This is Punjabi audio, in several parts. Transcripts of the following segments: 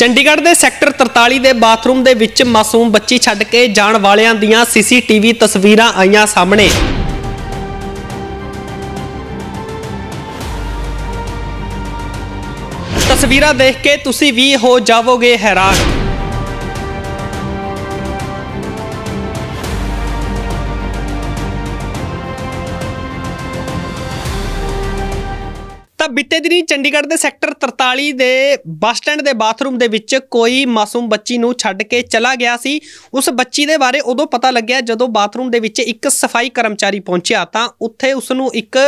ਚੰਡੀਗੜ੍ਹ ਦੇ ਸੈਕਟਰ 43 ਦੇ ਬਾਥਰੂਮ ਦੇ ਵਿੱਚ ਮਾਸੂਮ ਬੱਚੀ ਛੱਡ ਕੇ ਜਾਣ ਵਾਲਿਆਂ ਦੀਆਂ ਸੀਸੀਟੀਵੀ ਤਸਵੀਰਾਂ ਆਈਆਂ ਸਾਹਮਣੇ ਤਸਵੀਰਾਂ ਦੇਖ ਕੇ ਤੁਸੀਂ ਵੀ ਹੋ ਜਾਵੋਗੇ ਹੈਰਾਨ ਤਾਂ ਬਿੱਤੇ ਦਿਨੀ ਚੰਡੀਗੜ੍ਹ ਦੇ ਸੈਕਟਰ 43 ਦੇ ਬੱਸ ਸਟੈਂਡ ਦੇ ਬਾਥਰੂਮ ਦੇ ਵਿੱਚ ਕੋਈ ਮਾਸੂਮ ਬੱਚੀ ਨੂੰ ਛੱਡ ਕੇ ਚਲਾ ਗਿਆ ਸੀ ਉਸ ਬੱਚੀ ਦੇ ਬਾਰੇ ਉਦੋਂ ਪਤਾ ਲੱਗਿਆ ਜਦੋਂ ਬਾਥਰੂਮ ਦੇ ਵਿੱਚ ਇੱਕ ਸਫਾਈ ਕਰਮਚਾਰੀ ਪਹੁੰਚਿਆ ਤਾਂ ਉੱਥੇ ਉਸ ਨੂੰ ਇੱਕ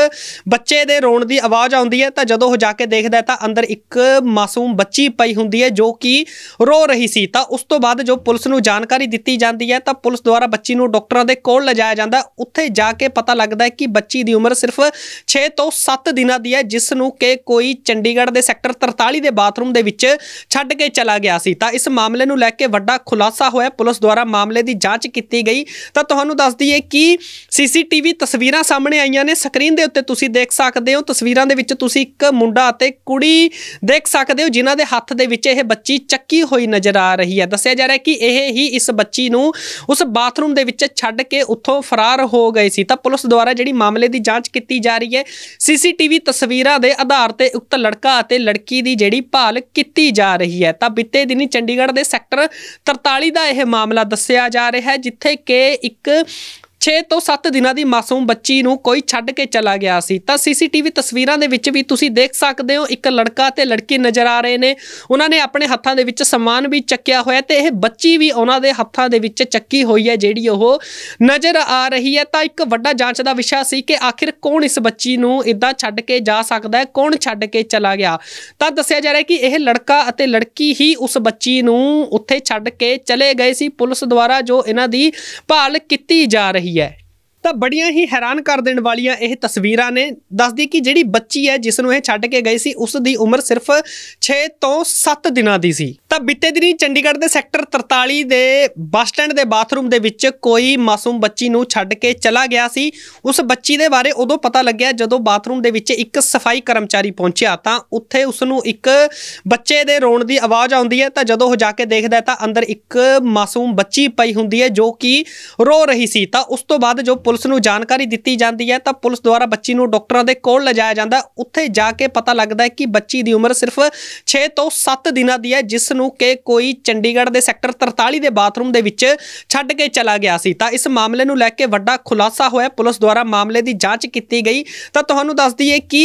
ਬੱਚੇ ਦੇ ਰੋਣ ਦੀ ਆਵਾਜ਼ ਆਉਂਦੀ ਹੈ ਤਾਂ ਜਦੋਂ ਉਹ ਜਾ ਕੇ ਦੇਖਦਾ ਤਾਂ ਅੰਦਰ ਇੱਕ ਮਾਸੂਮ ਬੱਚੀ ਪਈ ਹੁੰਦੀ ਹੈ ਜੋ ਕਿ ਰੋ ਰਹੀ ਸੀ ਤਾਂ ਉਸ ਤੋਂ ਬਾਅਦ ਜੋ ਪੁਲਿਸ ਨੂੰ ਜਾਣਕਾਰੀ ਦਿੱਤੀ ਜਾਂਦੀ ਹੈ ਤਾਂ ਪੁਲਿਸ ਦੁਆਰਾ ਬੱਚੀ ਨੂੰ ਡਾਕਟਰਾਂ ਦੇ ਕੋਲ ਲਿਜਾਇਆ ਜਾਂਦਾ ਉੱਥੇ ਜਾ ਕੇ ਪਤਾ ਲੱਗਦਾ ਹੈ ਕਿ ਬੱਚੀ ਦੀ ਉਮਰ ਸਿਰਫ 6 ਤੋਂ 7 ਦਿਨਾਂ ਦੀ ਹੈ ਜਿਸ ਨੂੰ ਕਿ ਕੋਈ ਚੰਡੀਗੜ੍ਹ ਦੇ ਸੈਕਟਰ 43 ਦੇ ਬਾਥਰੂਮ ਦੇ ਵਿੱਚ ਛੱਡ ਕੇ ਚਲਾ ਗਿਆ ਸੀ ਤਾਂ ਇਸ ਮਾਮਲੇ ਨੂੰ ਲੈ ਕੇ ਵੱਡਾ ਖੁਲਾਸਾ ਹੋਇਆ ਪੁਲਿਸ ਦੁਆਰਾ ਮਾਮਲੇ ਦੀ ਜਾਂਚ ਕੀਤੀ ਗਈ ਤਾਂ ਤੁਹਾਨੂੰ ਦੱਸ ਦਈਏ ਕਿ ਸੀਸੀਟੀਵੀ ਤਸਵੀਰਾਂ ਸਾਹਮਣੇ ਆਈਆਂ ਨੇ ਸਕਰੀਨ ਦੇ ਉੱਤੇ ਤੁਸੀਂ ਦੇਖ ਸਕਦੇ ਹੋ ਤਸਵੀਰਾਂ ਦੇ ਵਿੱਚ ਤੁਸੀਂ ਇੱਕ ਮੁੰਡਾ ਅਤੇ ਕੁੜੀ ਦੇਖ ਸਕਦੇ ਹੋ ਜਿਨ੍ਹਾਂ ਦੇ ਹੱਥ ਦੇ ਵਿੱਚ ਇਹ ਬੱਚੀ ਚੱਕੀ ਹੋਈ ਨਜ਼ਰ ਆ ਰਹੀ ਹੈ ਦੱਸਿਆ ਜਾ ਰਿਹਾ ਕਿ ਇਹ ਹੀ ਇਸ ਬੱਚੀ ਨੂੰ ਉਸ ਬਾਥਰੂਮ ਦੇ ਵਿੱਚ ਛੱਡ ਕੇ ਉੱਥੋਂ ਫਰਾਰ ਹੋ ਗਏ ਸੀ ਤਾਂ ਪੁਲਿਸ ਦੁਆਰਾ ਜਿਹੜੀ ਮਾਮਲੇ ਦੀ ਜਾਂਚ ਕੀਤੀ ਜਾ ਰਹੀ ਹੈ ਸੀਸੀਟੀਵੀ ਤਸਵੀਰਾਂ ਦੇ ਦੇ ਆਧਾਰ ਤੇ ਉਕਤ ਲੜਕਾ ਅਤੇ ਲੜਕੀ ਦੀ ਜਿਹੜੀ ਭਾਲ ਕੀਤੀ ਜਾ ਰਹੀ ਹੈ ਤਾਂ ਬਿੱਤੇ ਦਿਨੀ ਚੰਡੀਗੜ੍ਹ ਦੇ ਸੈਕਟਰ 43 ਦਾ ਇਹ ਮਾਮਲਾ ਦੱਸਿਆ ਜਾ ਰਿਹਾ ਹੈ ਜਿੱਥੇ ਕਿ ਇੱਕ 6 ਤੋਂ 7 ਦਿਨਾਂ ਦੀ ਮਾਸੂਮ ਬੱਚੀ ਨੂੰ ਕੋਈ ਛੱਡ ਕੇ ਚਲਾ ਗਿਆ ਸੀ ਤਾਂ ਸੀਸੀਟੀਵੀ ਤਸਵੀਰਾਂ ਦੇ ਵਿੱਚ ਵੀ ਤੁਸੀਂ ਦੇਖ ਸਕਦੇ ਹੋ ਇੱਕ ਲੜਕਾ ਤੇ ਲੜਕੀ ਨਜ਼ਰ ਆ ਰਹੇ ਨੇ ਉਹਨਾਂ ਨੇ ਆਪਣੇ ਹੱਥਾਂ ਦੇ ਵਿੱਚ ਸਮਾਨ ਵੀ ਚੱਕਿਆ ਹੋਇਆ ਤੇ ਇਹ ਬੱਚੀ ਵੀ ਉਹਨਾਂ ਦੇ ਹੱਥਾਂ ਦੇ ਵਿੱਚ ਚੱਕੀ ਹੋਈ ਹੈ ਜਿਹੜੀ ਉਹ ਨਜ਼ਰ ਆ ਰਹੀ ਹੈ ਤਾਂ ਇੱਕ ਵੱਡਾ ਜਾਂਚ ਦਾ ਵਿਸ਼ਾ ਸੀ ਕਿ ਆਖਿਰ ਕੌਣ ਇਸ ਬੱਚੀ ਨੂੰ ਇਦਾਂ ਛੱਡ ਕੇ ਜਾ ਸਕਦਾ ਹੈ ਕੌਣ ਛੱਡ ਕੇ ਚਲਾ ਗਿਆ ਤਾਂ ਦੱਸਿਆ ਜਾ ਰਿਹਾ ਹੈ ਕਿ ਇਹ ਲੜਕਾ ਅਤੇ ਲੜਕੀ ਹੀ ਉਸ ਬੱਚੀ ਨੂੰ ਉੱਥੇ ਛੱਡ ਕੇ ਚਲੇ ਗਏ ਸੀ ਪੁਲਿਸ ਦੁਆਰਾ ਜੋ ਇਹਨਾਂ ਦੀ ਭਾਲ ਕੀਤੀ ਜਾ ਰਹੀ की है ਤਾਂ ਬੜੀਆਂ ਹੀ ਹੈਰਾਨ ਕਰ ਦੇਣ ਵਾਲੀਆਂ ਇਹ ਤਸਵੀਰਾਂ ਨੇ ਦੱਸਦੀ ਕਿ ਜਿਹੜੀ ਬੱਚੀ ਹੈ ਜਿਸ ਨੂੰ ਇਹ ਛੱਡ ਕੇ ਗਏ ਸੀ ਉਸ ਦੀ ਉਮਰ ਸਿਰਫ 6 ਤੋਂ 7 ਦਿਨਾਂ ਦੀ ਸੀ ਤਾਂ ਬਿੱਤੇ ਦਿਨੀ ਚੰਡੀਗੜ੍ਹ ਦੇ ਸੈਕਟਰ 43 ਦੇ ਬੱਸ ਸਟੈਂਡ ਦੇ ਬਾਥਰੂਮ ਦੇ ਵਿੱਚ ਕੋਈ ਮਾਸੂਮ ਬੱਚੀ ਨੂੰ ਛੱਡ ਕੇ ਚਲਾ ਗਿਆ ਸੀ ਉਸ ਬੱਚੀ ਦੇ ਬਾਰੇ ਉਦੋਂ ਪਤਾ ਲੱਗਿਆ ਜਦੋਂ ਬਾਥਰੂਮ ਦੇ ਵਿੱਚ ਇੱਕ ਸਫਾਈ ਕਰਮਚਾਰੀ ਪਹੁੰਚਿਆ ਤਾਂ ਉੱਥੇ ਉਸ ਨੂੰ ਇੱਕ ਬੱਚੇ ਦੇ ਰੋਣ ਦੀ ਆਵਾਜ਼ ਆਉਂਦੀ ਹੈ ਤਾਂ ਜਦੋਂ ਉਹ ਜਾ ਕੇ ਦੇਖਦਾ ਤਾਂ ਅੰਦਰ ਇੱਕ ਮਾਸੂਮ ਬੱਚੀ ਪਈ ਹੁੰਦੀ ਹੈ ਜੋ ਕਿ ਰੋ ਰਹੀ ਸੀ ਤਾਂ ਉਸ ਤੋਂ ਬਾਅਦ ਜੋ ਪੁਲਿਸ ਨੂੰ ਜਾਣਕਾਰੀ ਦਿੱਤੀ ਜਾਂਦੀ ਹੈ ਤਾਂ ਪੁਲਿਸ ਦੁਆਰਾ ਬੱਚੀ ਨੂੰ ਡਾਕਟਰਾਂ ਦੇ ਕੋਲ ਲਿਜਾਇਆ ਜਾਂਦਾ ਉੱਥੇ ਜਾ ਕੇ ਪਤਾ ਲੱਗਦਾ ਹੈ ਕਿ ਬੱਚੀ ਦੀ ਉਮਰ ਸਿਰਫ 6 ਤੋਂ 7 ਦਿਨਾਂ ਦੀ ਹੈ ਜਿਸ ਨੂੰ ਕਿ ਕੋਈ ਚੰਡੀਗੜ੍ਹ ਦੇ ਸੈਕਟਰ 43 ਦੇ ਬਾਥਰੂਮ ਦੇ ਵਿੱਚ ਛੱਡ ਕੇ ਚਲਾ ਗਿਆ ਸੀ ਤਾਂ ਇਸ ਮਾਮਲੇ ਨੂੰ ਲੈ ਕੇ ਵੱਡਾ ਖੁਲਾਸਾ ਹੋਇਆ ਪੁਲਿਸ ਦੁਆਰਾ ਮਾਮਲੇ ਦੀ ਜਾਂਚ ਕੀਤੀ ਗਈ ਤਾਂ ਤੁਹਾਨੂੰ ਦੱਸ ਦਈਏ ਕਿ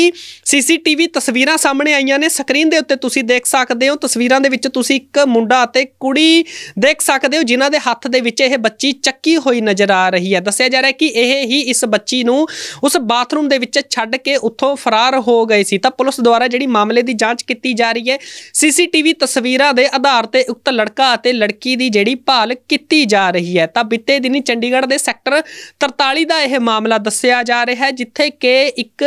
ਸੀਸੀਟੀਵੀ ਤਸਵੀਰਾਂ ਸਾਹਮਣੇ ਆਈਆਂ ਨੇ ਸਕਰੀਨ ਦੇ ਉੱਤੇ ਤੁਸੀਂ ਦੇਖ ਸਕਦੇ ਹੋ ਤਸਵੀਰਾਂ ਦੇ ਵਿੱਚ ਤੁਸੀਂ ਇੱਕ ਮੁੰਡਾ ਅਤੇ ਕੁੜੀ ਦੇਖ ਸਕਦੇ ਹੋ ਜਿਨ੍ਹਾਂ ਦੇ ਹੱਥ ਦੇ ਵਿੱਚ ਇਹ ਬੱਚੀ ਚੱਕੀ ਹੋਈ ਨਜ਼ਰ ਆ ਰਹੀ ਹੈ ਦੱਸਿਆ ਜਾ ਰਿਹਾ ਹੈ ਕਿ ਇਹ ਹੀ ਇਸ ਬੱਚੀ ਨੂੰ ਉਸ ਬਾਥਰੂਮ ਦੇ ਵਿੱਚ ਛੱਡ ਕੇ ਉੱਥੋਂ ਫਰਾਰ ਹੋ ਗਏ ਸੀ ਤਾਂ ਪੁਲਿਸ ਦੁਆਰਾ ਜਿਹੜੀ ਮਾਮਲੇ ਦੀ ਜਾਂਚ ਕੀਤੀ ਜਾ ਰਹੀ ਹੈ ਸੀਸੀਟੀਵੀ ਤਸਵੀਰਾਂ ਦੇ ਆਧਾਰ ਤੇ ਉਕਤ ਲੜਕਾ ਅਤੇ ਲੜਕੀ ਦੀ ਜਿਹੜੀ ਭਾਲ ਕੀਤੀ ਜਾ ਰਹੀ ਹੈ ਤਾਂ ਬਿੱਤੇ ਦਿਨੀ ਚੰਡੀਗੜ੍ਹ ਦੇ ਸੈਕਟਰ 43 ਦਾ ਇਹ ਮਾਮਲਾ ਦੱਸਿਆ ਜਾ ਰਿਹਾ ਹੈ ਜਿੱਥੇ ਕਿ ਇੱਕ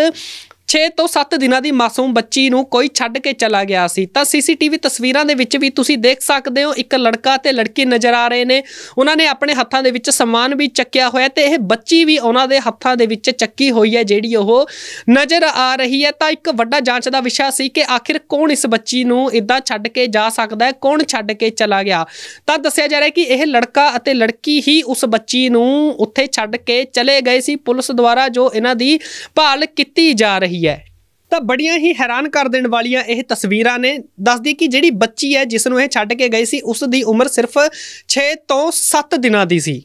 6 ਤੋਂ 7 ਦਿਨਾਂ ਦੀ ਮਾਸੂਮ ਬੱਚੀ ਨੂੰ ਕੋਈ ਛੱਡ ਕੇ ਚਲਾ ਗਿਆ ਸੀ ਤਾਂ ਸੀਸੀਟੀਵੀ ਤਸਵੀਰਾਂ ਦੇ ਵਿੱਚ ਵੀ ਤੁਸੀਂ ਦੇਖ ਸਕਦੇ ਹੋ ਇੱਕ ਲੜਕਾ ਤੇ ਲੜਕੀ ਨਜ਼ਰ ਆ ਰਹੇ ਨੇ ਉਹਨਾਂ ਨੇ ਆਪਣੇ ਹੱਥਾਂ ਦੇ ਵਿੱਚ ਸਮਾਨ ਵੀ ਚੱਕਿਆ ਹੋਇਆ ਤੇ ਇਹ ਬੱਚੀ ਵੀ ਉਹਨਾਂ ਦੇ ਹੱਥਾਂ ਦੇ ਵਿੱਚ ਚੱਕੀ ਹੋਈ ਹੈ ਜਿਹੜੀ ਉਹ ਨਜ਼ਰ ਆ ਰਹੀ ਹੈ ਤਾਂ ਇੱਕ ਵੱਡਾ ਜਾਂਚ ਦਾ ਵਿਸ਼ਾ ਸੀ ਕਿ ਆਖਿਰ ਕੌਣ ਇਸ ਬੱਚੀ ਨੂੰ ਇਦਾਂ ਛੱਡ ਕੇ ਜਾ ਸਕਦਾ ਹੈ ਕੌਣ ਛੱਡ ਕੇ ਚਲਾ ਗਿਆ ਤਾਂ ਦੱਸਿਆ ਜਾ ਰਿਹਾ ਕਿ ਇਹ ਲੜਕਾ ਅਤੇ ਲੜਕੀ ਹੀ ਉਸ ਬੱਚੀ ਨੂੰ ਉੱਥੇ ਛੱਡ ਕੇ ਚਲੇ ਗਏ ਸੀ ਪੁਲਿਸ ਦੁਆਰਾ ਜੋ ਇਹਨਾਂ ਦੀ ਭਾਲ ਕੀਤੀ ਜਾ ਰਹੀ ਕੀ ਹੈ ਤਾਂ ਬੜੀਆਂ ਹੀ ਹੈਰਾਨ ਕਰ ਦੇਣ ਵਾਲੀਆਂ ਇਹ ਤਸਵੀਰਾਂ ਨੇ ਦੱਸਦੀ ਕਿ ਜਿਹੜੀ ਬੱਚੀ ਹੈ ਜਿਸ ਨੂੰ ਇਹ ਛੱਡ ਕੇ ਗਏ ਸੀ ਉਸ ਦੀ ਉਮਰ ਸਿਰਫ 6 ਤੋਂ 7 ਦਿਨਾਂ ਦੀ ਸੀ